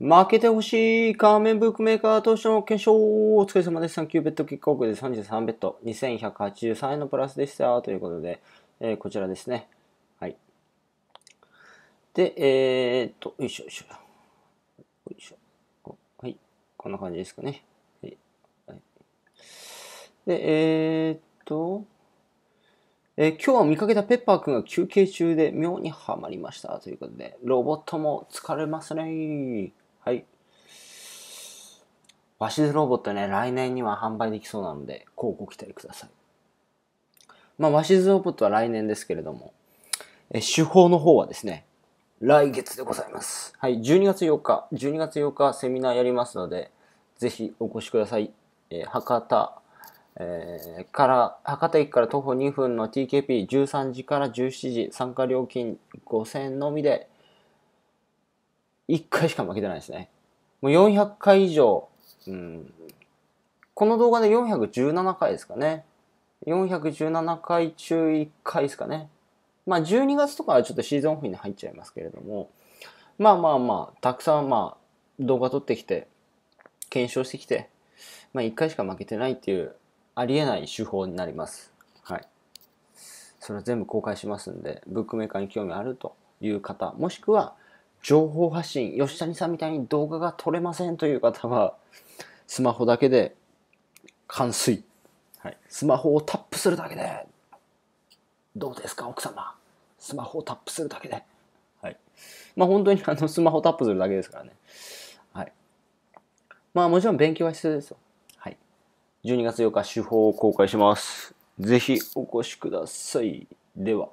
負けてほしい仮面ブックメーカー投資の検証お疲れ様です。3級ベッドキックオフで33ベッド、2183円のプラスでした。ということで、えー、こちらですね。はい。で、えー、っと、よいしょよいしょ。よいしょ。はい。こんな感じですかね。はい。はい、で、えー、っと、え今日は見かけたペッパーくんが休憩中で妙にはまりましたということで、ロボットも疲れますね。はい。バシズロボットね、来年には販売できそうなので、こうご期待ください。まあ、バシズロボットは来年ですけれども、え手法の方はですね、来月でございます。はい、12月8日、12月8日セミナーやりますので、ぜひお越しください。えー、博多、えー、から、博多駅から徒歩2分の TKP13 時から17時、参加料金5000円のみで、1回しか負けてないですね。もう400回以上、うん、この動画で417回ですかね。417回中1回ですかね。まあ12月とかはちょっとシーズンオフに入っちゃいますけれども、まあまあまあ、たくさんまあ動画撮ってきて、検証してきて、まあ1回しか負けてないっていうありえない手法になります。はい。それは全部公開しますんで、ブックメーカーに興味あるという方、もしくは、情報発信、吉谷さんみたいに動画が撮れませんという方は、スマホだけで、完遂。はい。スマホをタップするだけで、どうですか、奥様。スマホをタップするだけで。はい。まあ本当にあのスマホタップするだけですからね。はい。まあもちろん勉強は必要ですよ。はい。12月8日、手法を公開します。ぜひお越しください。では。